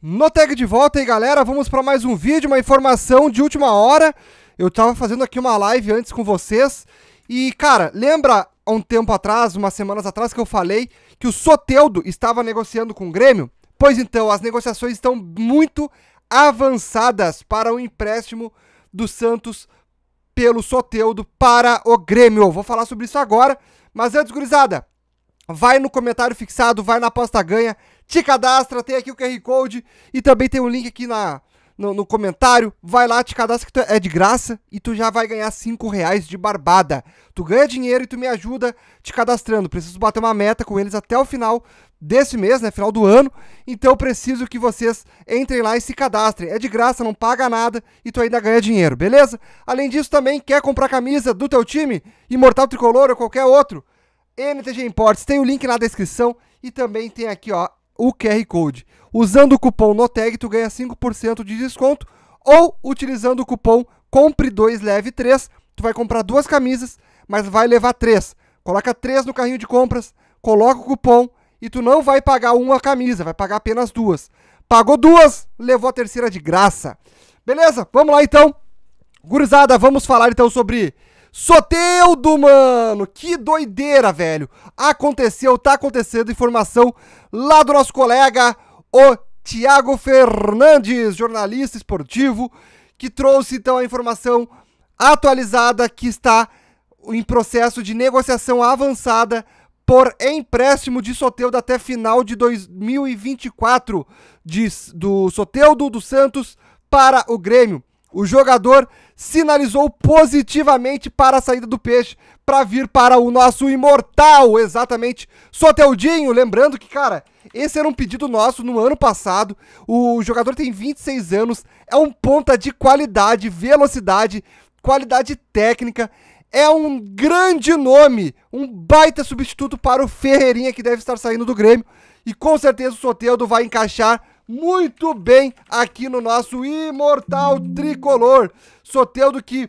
No tag de volta aí, galera, vamos para mais um vídeo, uma informação de última hora. Eu tava fazendo aqui uma live antes com vocês e, cara, lembra há um tempo atrás, umas semanas atrás que eu falei que o Soteudo estava negociando com o Grêmio? Pois então, as negociações estão muito avançadas para o empréstimo do Santos pelo Soteudo para o Grêmio. vou falar sobre isso agora, mas antes, gurizada, vai no comentário fixado, vai na aposta ganha, te cadastra, tem aqui o QR Code e também tem o um link aqui na, no, no, comentário. Vai lá, te cadastra que é de graça e tu já vai ganhar 5 reais de barbada. Tu ganha dinheiro e tu me ajuda te cadastrando. Preciso bater uma meta com eles até o final desse mês, né? Final do ano. Então preciso que vocês entrem lá e se cadastrem. É de graça, não paga nada e tu ainda ganha dinheiro, beleza? Além disso, também quer comprar camisa do teu time, Imortal Tricolor ou qualquer outro? NTG Imports, tem o link na descrição e também tem aqui, ó, o QR Code. Usando o cupom NOTEG, tu ganha 5% de desconto, ou utilizando o cupom COMPRE2 LEVE3, tu vai comprar duas camisas, mas vai levar três. Coloca três no carrinho de compras, coloca o cupom e tu não vai pagar uma camisa, vai pagar apenas duas. Pagou duas, levou a terceira de graça. Beleza? Vamos lá então. Gurizada, vamos falar então sobre Soteudo, mano! Que doideira, velho! Aconteceu, tá acontecendo informação lá do nosso colega, o Tiago Fernandes, jornalista esportivo, que trouxe então a informação atualizada que está em processo de negociação avançada por empréstimo de Soteudo até final de 2024, do Soteudo do Santos para o Grêmio. O jogador sinalizou positivamente para a saída do peixe para vir para o nosso imortal, exatamente, Soteldinho. Lembrando que, cara, esse era um pedido nosso no ano passado. O jogador tem 26 anos, é um ponta de qualidade, velocidade, qualidade técnica. É um grande nome, um baita substituto para o Ferreirinha que deve estar saindo do Grêmio. E com certeza o Soteldo vai encaixar muito bem aqui no nosso imortal tricolor. Soteldo que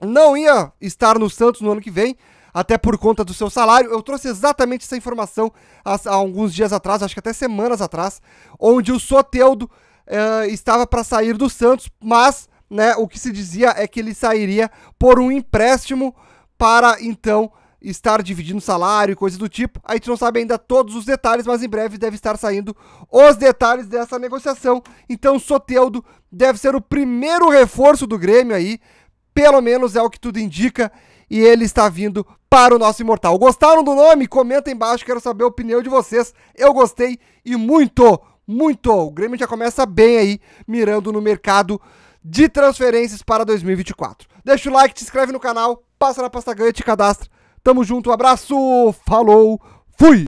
não ia estar no Santos no ano que vem, até por conta do seu salário. Eu trouxe exatamente essa informação há, há alguns dias atrás, acho que até semanas atrás, onde o Soteldo eh, estava para sair do Santos, mas né, o que se dizia é que ele sairia por um empréstimo para então estar dividindo salário e coisa do tipo. A gente não sabe ainda todos os detalhes, mas em breve deve estar saindo os detalhes dessa negociação. Então, Soteudo deve ser o primeiro reforço do Grêmio aí, pelo menos é o que tudo indica, e ele está vindo para o nosso imortal. Gostaram do nome? Comenta embaixo, quero saber a opinião de vocês. Eu gostei e muito, muito. O Grêmio já começa bem aí, mirando no mercado de transferências para 2024. Deixa o like, te inscreve no canal, passa na pasta ganha, te cadastra Tamo junto, abraço, falou, fui!